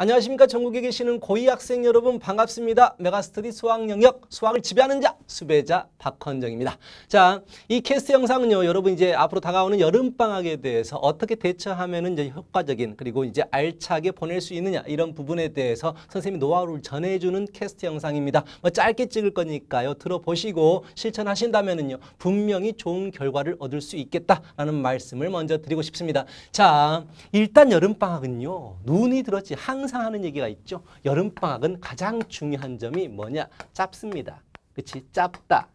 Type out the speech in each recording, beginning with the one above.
안녕하십니까 전국에 계시는 고위학생 여러분 반갑습니다. 메가스터디 수학 영역 수학을 지배하는 자 수배자 박헌정입니다. 자이 캐스트 영상은요 여러분 이제 앞으로 다가오는 여름방학에 대해서 어떻게 대처하면 이제 효과적인 그리고 이제 알차게 보낼 수 있느냐 이런 부분에 대해서 선생님이 노하우를 전해주는 캐스트 영상입니다. 뭐 짧게 찍을 거니까요 들어보시고 실천하신다면은요 분명히 좋은 결과를 얻을 수 있겠다라는 말씀을 먼저 드리고 싶습니다. 자 일단 여름방학은요 눈이 들었지 항상 항상 하는 얘기가 있죠. 여름방학은 가장 중요한 점이 뭐냐? 짧습니다 그치? 짧다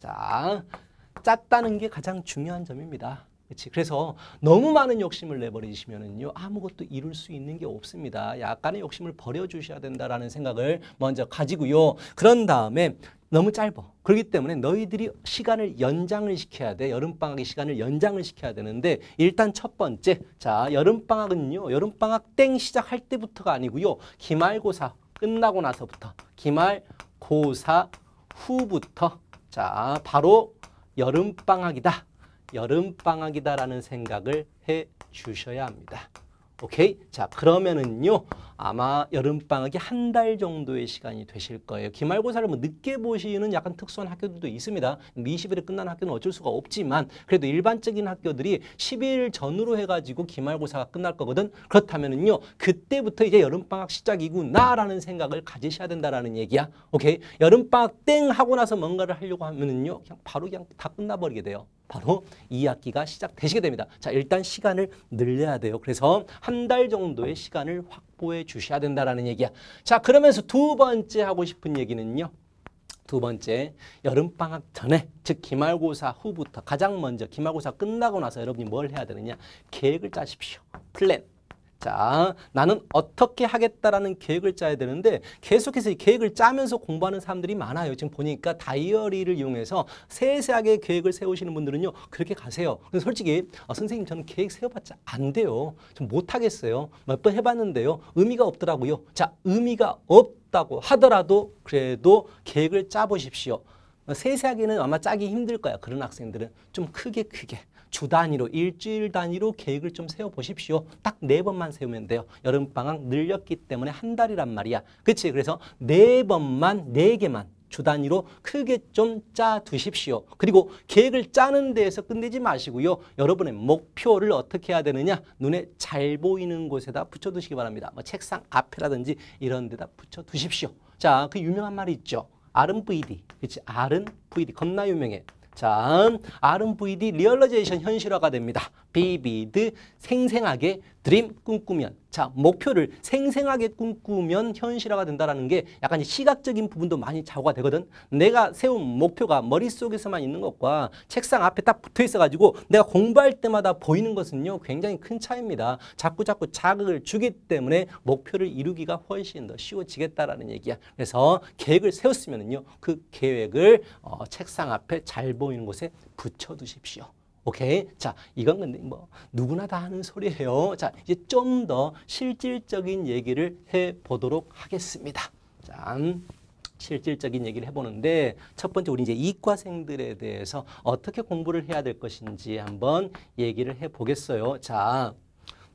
자, 짧다는게 가장 중요한 점입니다. 그치? 그래서 너무 많은 욕심을 내버리시면요 아무것도 이룰 수 있는 게 없습니다. 약간의 욕심을 버려주셔야 된다라는 생각을 먼저 가지고요. 그런 다음에 너무 짧어. 그렇기 때문에 너희들이 시간을 연장을 시켜야 돼. 여름방학의 시간을 연장을 시켜야 되는데 일단 첫 번째, 자 여름방학은요. 여름방학 땡 시작할 때부터가 아니고요. 기말고사 끝나고 나서부터 기말고사 후부터 자 바로 여름방학이다. 여름방학이다라는 생각을 해 주셔야 합니다. 오케이? 자, 그러면은요. 아마 여름방학이 한 달 정도의 시간이 되실 거예요. 기말고사를 뭐 늦게 보시는 약간 특수한 학교들도 있습니다. 20일에 끝나는 학교는 어쩔 수가 없지만 그래도 일반적인 학교들이 10일 전으로 해가지고 기말고사가 끝날 거거든. 그렇다면은요. 그때부터 이제 여름방학 시작이구나라는 생각을 가지셔야 된다라는 얘기야. 오케이? 여름방학 땡 하고 나서 뭔가를 하려고 하면은요. 그냥 바로 그냥 다 끝나버리게 돼요. 바로 2학기가 시작되시게 됩니다. 자, 일단 시간을 늘려야 돼요. 그래서 한 달 정도의 시간을 확보해 주셔야 된다라는 얘기야. 자, 그러면서 두 번째 하고 싶은 얘기는요. 두 번째, 여름방학 전에, 즉 기말고사 후부터 가장 먼저 기말고사 끝나고 나서 여러분이 뭘 해야 되느냐. 계획을 짜십시오. 플랜. 자, 나는 어떻게 하겠다라는 계획을 짜야 되는데 계속해서 이 계획을 짜면서 공부하는 사람들이 많아요. 지금 보니까 다이어리를 이용해서 세세하게 계획을 세우시는 분들은요. 그렇게 가세요. 근데 솔직히 아, 선생님 저는 계획 세워봤자 안 돼요. 좀 못하겠어요. 몇 번 해봤는데요. 의미가 없더라고요. 자, 의미가 없다고 하더라도 그래도 계획을 짜보십시오. 세세하게는 아마 짜기 힘들 거야. 그런 학생들은 좀 크게 크게. 주 단위로 일주일 단위로 계획을 좀 세워보십시오. 딱 네 번만 세우면 돼요. 여름방학 늘렸기 때문에 한 달이란 말이야. 그치? 그래서 네 번만, 네 개만 주 단위로 크게 좀 짜두십시오. 그리고 계획을 짜는 데에서 끝내지 마시고요. 여러분의 목표를 어떻게 해야 되느냐 눈에 잘 보이는 곳에다 붙여두시기 바랍니다. 뭐 책상 앞에라든지 이런 데다 붙여두십시오. 자, 그 유명한 말이 있죠. RNVD, 그렇지? RNVD 겁나 유명해. 자, RMVD 리얼라이제이션 현실화가 됩니다. v i v i 생생하게 드림 꿈꾸면 자 목표를 생생하게 꿈꾸면 현실화가 된다라는 게 약간 시각적인 부분도 많이 좌우가 되거든 내가 세운 목표가 머릿속에서만 있는 것과 책상 앞에 딱 붙어 있어 가지고 내가 공부할 때마다 보이는 것은요 굉장히 큰 차이입니다 자꾸 자꾸 자극을 주기 때문에 목표를 이루기가 훨씬 더 쉬워지겠다라는 얘기야 그래서 계획을 세웠으면요그 계획을 어, 책상 앞에 잘 보이는 곳에 붙여 두십시오. 오케이? 자, 이건 근데 뭐 누구나 다 하는 소리예요. 자, 이제 좀 더 실질적인 얘기를 해 보도록 하겠습니다. 자, 음, 실질적인 얘기를 해보는데 첫 번째 우리 이제 이과생들에 대해서 어떻게 공부를 해야 될 것인지 한번 얘기를 해보겠어요. 자,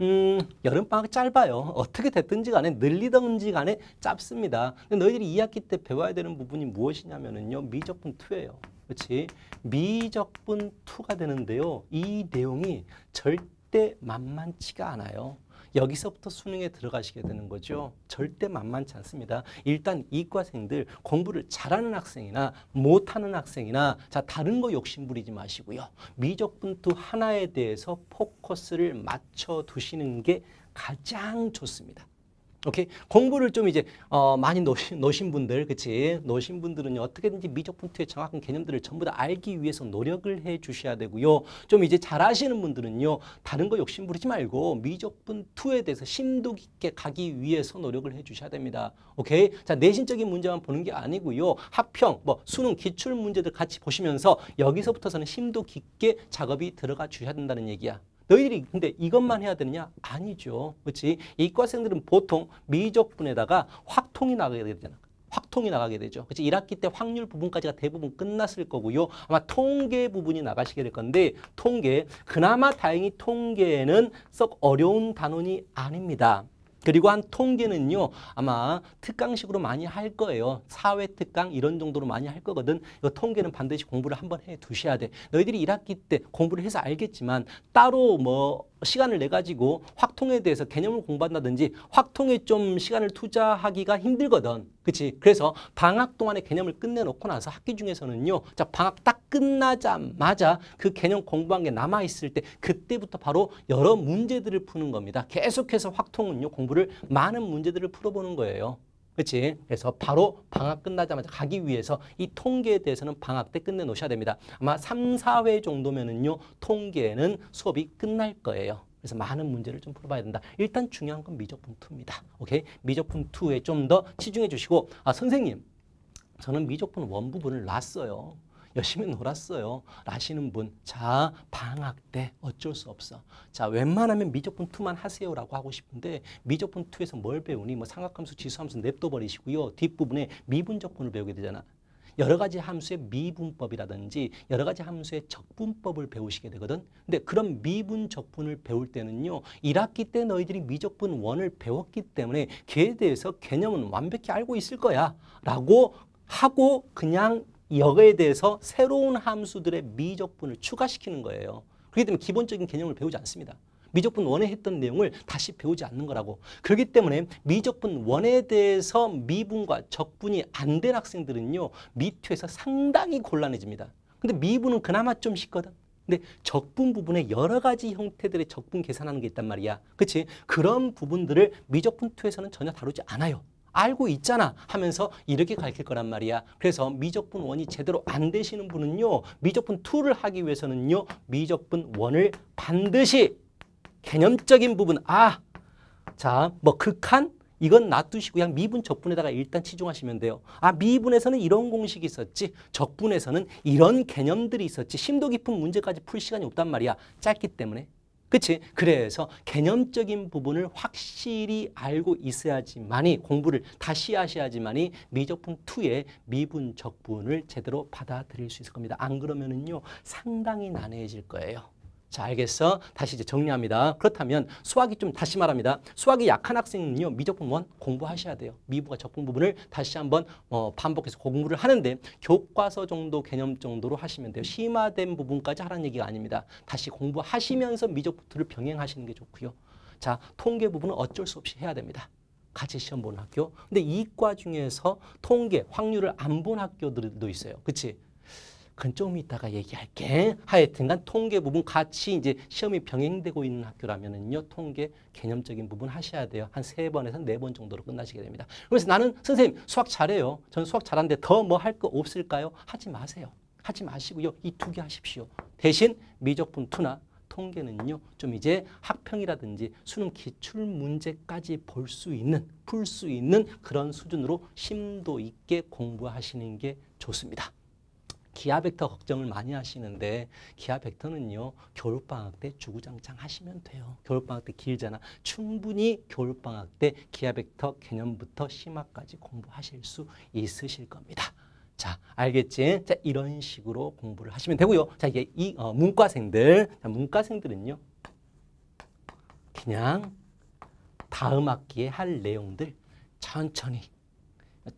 음, 여름방학 짧아요. 어떻게 됐든지 간에 늘리든지 간에 짧습니다. 근데 너희들이 2학기 때 배워야 되는 부분이 무엇이냐면요. 미적분 2예요. 그렇지? 미적분 2가 되는데요. 이 내용이 절대 만만치가 않아요. 여기서부터 수능에 들어가시게 되는 거죠. 절대 만만치 않습니다. 일단 이과생들 공부를 잘하는 학생이나 못하는 학생이나 자 다른 거 욕심부리지 마시고요. 미적분투 하나에 대해서 포커스를 맞춰 두시는 게 가장 좋습니다. 오케이 공부를 좀 이제 어 많이 놓으신, 놓신 분들 그치 놓으신 분들은요 어떻게든지 미적 분투의 정확한 개념들을 전부 다 알기 위해서 노력을 해 주셔야 되고요 좀 이제 잘하시는 분들은요 다른 거 욕심 부리지 말고 미적 분투에 대해서 심도 깊게 가기 위해서 노력을 해 주셔야 됩니다 오케이 자 내신적인 문제만 보는 게 아니고요 학평 뭐 수능 기출 문제들 같이 보시면서 여기서부터서는 심도 깊게 작업이 들어가 주셔야 된다는 얘기야 너희들이 근데 이것만 해야 되느냐? 아니죠. 그렇지? 이과생들은 보통 미적분에다가 확통이 나가게 되잖아. 확통이 나가게 되죠. 그렇지? 1학기 때 확률 부분까지가 대부분 끝났을 거고요. 아마 통계 부분이 나가시게 될 건데 통계 그나마 다행히 통계는 썩 어려운 단원이 아닙니다. 그리고 한 통계는요. 아마 특강식으로 많이 할 거예요. 사회 특강 이런 정도로 많이 할 거거든. 이 통계는 반드시 공부를 한번 해 두셔야 돼. 너희들이 1학기 때 공부를 해서 알겠지만 따로 뭐 시간을 내 가지고 확통에 대해서 개념을 공부한다든지 확통에 좀 시간을 투자하기가 힘들거든. 그치? 그래서 방학 동안에 개념을 끝내놓고 나서 학기 중에서는요. 자, 방학 딱 끝나자마자 그 개념 공부한 게 남아있을 때 그때부터 바로 여러 문제들을 푸는 겁니다. 계속해서 확통은요. 공부를 많은 문제들을 풀어보는 거예요. 그렇 그래서 바로 방학 끝나자마자 가기 위해서 이 통계에 대해서는 방학 때 끝내 놓으셔야 됩니다. 아마 3, 4회 정도면은요. 통계는 수업이 끝날 거예요. 그래서 많은 문제를 좀 풀어봐야 된다. 일단 중요한 건 미적분 2입니다. 오케이? 미적분 2에 좀 더 치중해 주시고 아 선생님 저는 미적분 원 부분을 놨어요. 열심히 놀았어요. 라시는 분. 자, 방학 때 어쩔 수 없어. 자, 웬만하면 미적분 2만 하세요라고 하고 싶은데 미적분 2에서 뭘 배우니? 뭐 삼각함수, 지수함수 냅둬 버리시고요. 뒷부분에 미분적분을 배우게 되잖아. 여러 가지 함수의 미분법이라든지 여러 가지 함수의 적분법을 배우시게 되거든. 근데 그런 미분 적분을 배울 때는요. 1학기 때 너희들이 미적분 원을 배웠기 때문에 걔에 대해서 개념은 완벽히 알고 있을 거야. 라고 하고 그냥 여기에 대해서 새로운 함수들의 미적분을 추가시키는 거예요. 그렇기 때문에 기본적인 개념을 배우지 않습니다. 미적분 원에 했던 내용을 다시 배우지 않는 거라고. 그렇기 때문에 미적분 원에 대해서 미분과 적분이 안 된 학생들은요. 미투에서 상당히 곤란해집니다. 근데 미분은 그나마 좀 쉽거든. 근데 적분 부분에 여러 가지 형태들의 적분 계산하는 게 있단 말이야. 그렇지? 그런 부분들을 미적분 투에서는 전혀 다루지 않아요. 알고 있잖아 하면서 이렇게 가르칠 거란 말이야. 그래서 미적분 원이 제대로 안 되시는 분은요. 미적분 투를 하기 위해서는요. 미적분 원을 반드시 개념적인 부분 아, 자, 뭐 극한 이건 놔두시고 그냥 미분 적분에다가 일단 치중하시면 돼요. 아 미분에서는 이런 공식이 있었지 적분에서는 이런 개념들이 있었지 심도 깊은 문제까지 풀 시간이 없단 말이야. 짧기 때문에. 그치? 그래서 개념적인 부분을 확실히 알고 있어야지만이 공부를 다시 하셔야지만이 미적분 2의 미분 적분을 제대로 받아들일 수 있을 겁니다. 안 그러면은요 상당히 난해해질 거예요. 자, 알겠어? 다시 이제 정리합니다. 그렇다면 수학이 좀 다시 말합니다. 수학이 약한 학생은요. 미적분만 공부하셔야 돼요. 미부가 적분 부분을 다시 한번 어, 반복해서 공부를 하는데 교과서 정도 개념 정도로 하시면 돼요. 심화된 부분까지 하라는 얘기가 아닙니다. 다시 공부하시면서 미적분들을 병행하시는 게 좋고요. 자, 통계 부분은 어쩔 수 없이 해야 됩니다. 같이 시험 보는 학교. 근데 이과 중에서 통계, 확률을 안 본 학교들도 있어요. 그치? 그건 좀 이따가 얘기할게. 하여튼간 통계 부분 같이 이제 시험이 병행되고 있는 학교라면은요. 통계 개념적인 부분 하셔야 돼요. 한 세 번에서 네 번 정도로 끝나시게 됩니다. 그래서 나는 선생님 수학 잘해요. 저는 수학 잘하는데 더 뭐 할 거 없을까요? 하지 마세요. 하지 마시고요. 이 두 개 하십시오. 대신 미적분 투나 통계는요. 좀 이제 학평이라든지 수능 기출 문제까지 볼 수 있는, 풀 수 있는 그런 수준으로 심도 있게 공부하시는 게 좋습니다. 기아 벡터 걱정을 많이 하시는데 기아 벡터는요. 겨울방학 때 주구장창 하시면 돼요. 겨울방학 때 길잖아. 충분히 겨울방학 때 기아 벡터 개념부터 심화까지 공부하실 수 있으실 겁니다. 자, 알겠지? 자, 이런 식으로 공부를 하시면 되고요. 자, 이게 이 어, 문과생들, 자, 문과생들은요. 그냥 다음 학기에 할 내용들 천천히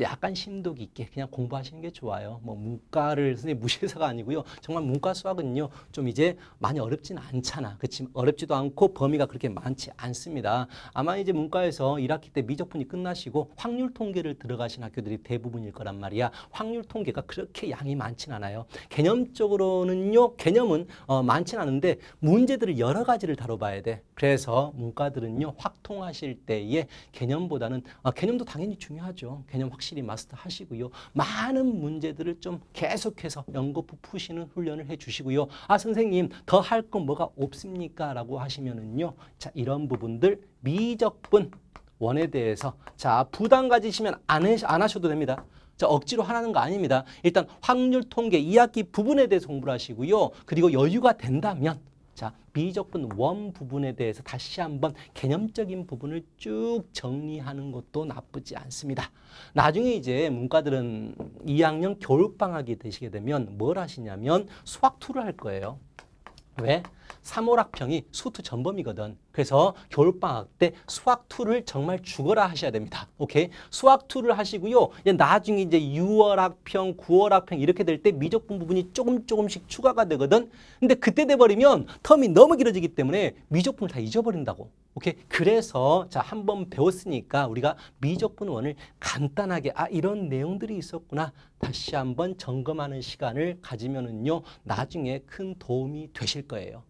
약간 심도 깊게 그냥 공부하시는 게 좋아요. 뭐 문과를 선생님 무시해서가 아니고요. 정말 문과 수학은요. 좀 이제 많이 어렵진 않잖아. 그치 어렵지도 않고 범위가 그렇게 많지 않습니다. 아마 이제 문과에서 1학기 때 미적분이 끝나시고 확률 통계를 들어가신 학교들이 대부분일 거란 말이야. 확률 통계가 그렇게 양이 많진 않아요. 개념적으로는요. 개념은 어, 많진 않은데 문제들을 여러 가지를 다뤄봐야 돼. 그래서 문과들은요. 확통하실 때에 개념보다는 어, 개념도 당연히 중요하죠. 개념 확실히 마스터하시고요. 많은 문제들을 좀 계속해서 연거푸 푸시는 훈련을 해주시고요. 아 선생님 더 할 건 뭐가 없습니까? 라고 하시면은요. 자 이런 부분들 미적분 원에 대해서 자 부담 가지시면 안, 해, 안 하셔도 됩니다. 자, 억지로 하라는 거 아닙니다. 일단 확률 통계 2학기 부분에 대해서 공부를 하시고요. 그리고 여유가 된다면 자, 비적분원 부분에 대해서 다시 한번 개념적인 부분을 쭉 정리하는 것도 나쁘지 않습니다. 나중에 이제 문과들은 2학년 겨울방학이 되시게 되면 뭘 하시냐면 수학 2를 할 거예요. 왜? 3월학평이 수투 전범이거든. 그래서 겨울방학 때 수학2를 정말 죽어라 하셔야 됩니다. 오케이? 수학2를 하시고요. 나중에 이제 6월학평, 9월학평 이렇게 될 때 미적분 부분이 조금 조금씩 추가가 되거든. 근데 그때 돼버리면 텀이 너무 길어지기 때문에 미적분을 다 잊어버린다고. 오케이? 그래서 자 한 번 배웠으니까 우리가 미적분 원을 간단하게 아 이런 내용들이 있었구나 다시 한번 점검하는 시간을 가지면은요 나중에 큰 도움이 되실 거예요.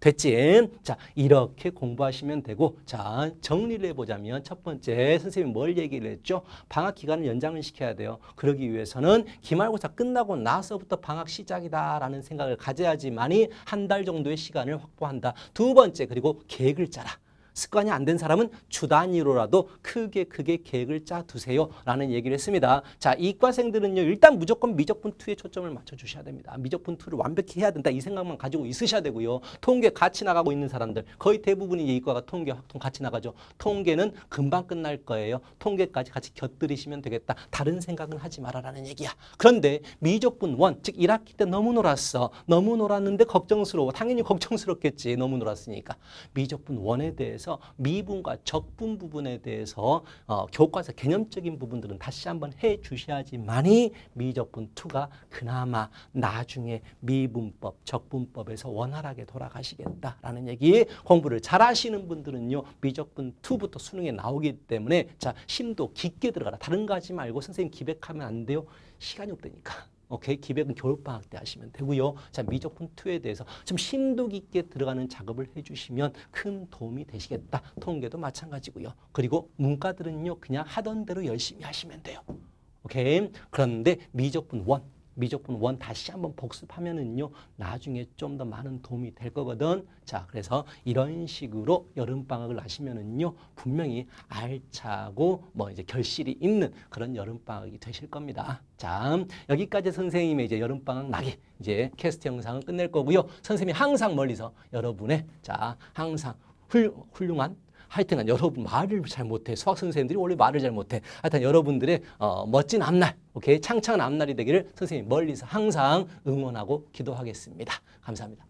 됐지? 자, 이렇게 공부하시면 되고 자, 정리를 해보자면 첫 번째 선생님이 뭘 얘기를 했죠? 방학 기간을 연장을 시켜야 돼요. 그러기 위해서는 기말고사 끝나고 나서부터 방학 시작이다라는 생각을 가져야지만이 한 달 정도의 시간을 확보한다. 두 번째, 그리고 계획을 짜라. 습관이 안 된 사람은 주 단위로라도 크게 크게 계획을 짜두세요. 라는 얘기를 했습니다. 자, 이과생들은요. 일단 무조건 미적분 2에 초점을 맞춰주셔야 됩니다. 미적분 2를 완벽히 해야 된다. 이 생각만 가지고 있으셔야 되고요. 통계 같이 나가고 있는 사람들 거의 대부분이 이과가 통계, 확통 같이 나가죠. 통계는 금방 끝날 거예요. 통계까지 같이 곁들이시면 되겠다. 다른 생각은 하지 말아라는 얘기야. 그런데 미적분 1, 즉 1학기 때 너무 놀았어. 너무 놀았는데 걱정스러워. 당연히 걱정스럽겠지. 너무 놀았으니까. 미적분 1에 대해서 대해서 미분과 적분 부분에 대해서 어, 교과서 개념적인 부분들은 다시 한번 해 주셔야지만이 미적분 2가 그나마 나중에 미분법, 적분법에서 원활하게 돌아가시겠다라는 얘기 공부를 잘하시는 분들은요. 미적분 2부터 수능에 나오기 때문에 자 심도 깊게 들어가라. 다른 거 하지 말고 선생님 기백하면 안 돼요. 시간이 없다니까. 오케이 기백은 겨울방학 때 하시면 되고요. 자 미적분 2에 대해서 좀 심도 깊게 들어가는 작업을 해주시면 큰 도움이 되시겠다. 통계도 마찬가지고요. 그리고 문과들은요 그냥 하던 대로 열심히 하시면 돼요. 오케이 그런데 미적분 1 미적분 원 다시 한번 복습하면은요. 나중에 좀 더 많은 도움이 될 거거든. 자, 그래서 이런 식으로 여름방학을 하시면은요. 분명히 알차고 뭐 이제 결실이 있는 그런 여름방학이 되실 겁니다. 자, 여기까지 선생님의 이제 여름방학 나기 이제 캐스트 영상은 끝낼 거고요. 선생님이 항상 멀리서 여러분의 자, 항상 훌, 훌륭한 하여튼간 여러분 말을 잘 못해. 수학 선생님들이 원래 말을 잘 못해. 하여튼 여러분들의 어, 멋진 앞날, 오케이? 창창한 앞날이 되기를 선생님 멀리서 항상 응원하고 기도하겠습니다. 감사합니다.